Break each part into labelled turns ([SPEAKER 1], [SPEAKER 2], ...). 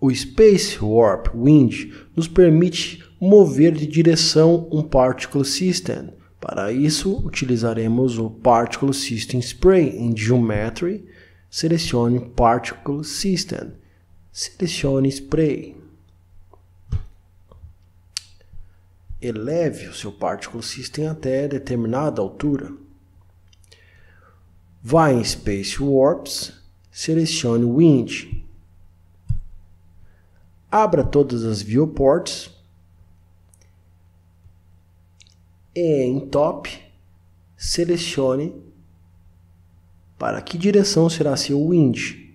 [SPEAKER 1] O Space Warp Wind nos permite mover de direção um Particle System. Para isso, utilizaremos o Particle System Spray em Geometry. Selecione Particle System. Selecione Spray. Eleve o seu Particle System até determinada altura. Vá em Space Warps, selecione Wind abra todas as viewports, e em top, selecione para que direção será seu wind.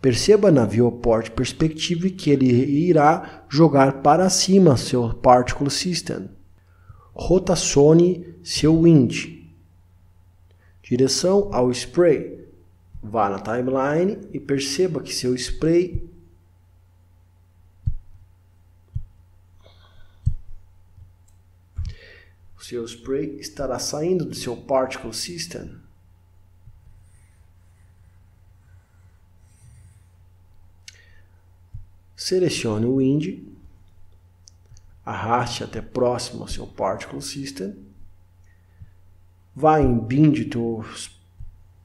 [SPEAKER 1] Perceba na viewport perspective que ele irá jogar para cima seu particle system. Rotacione seu wind. Direção ao spray. Vá na timeline e perceba que seu spray O seu spray estará saindo do seu particle system. Selecione o Wind, arraste até próximo ao seu Particle System, vá em Bind to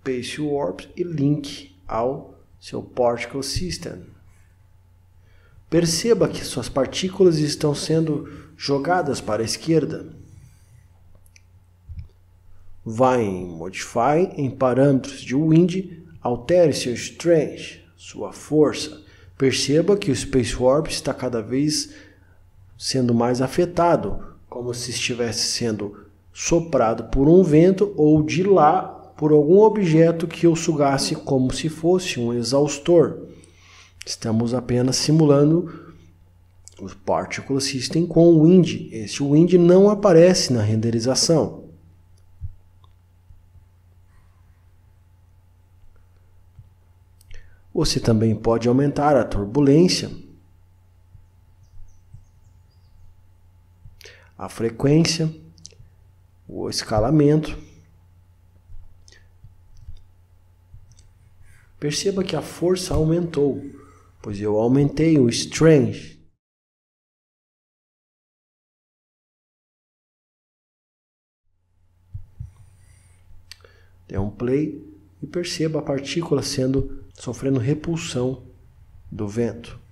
[SPEAKER 1] Space Warp e link ao seu Particle System. Perceba que suas partículas estão sendo jogadas para a esquerda. Vá em Modify, em Parâmetros de Wind, altere seu Strength, sua força. Perceba que o Space Warp está cada vez sendo mais afetado, como se estivesse sendo soprado por um vento ou de lá por algum objeto que o sugasse como se fosse um exaustor. Estamos apenas simulando o Particle System com o Wind. Este Wind não aparece na renderização. Você também pode aumentar a turbulência, a frequência, o escalamento. Perceba que a força aumentou, pois eu aumentei o strength. Dê um play e perceba a partícula sendo sofrendo repulsão do vento.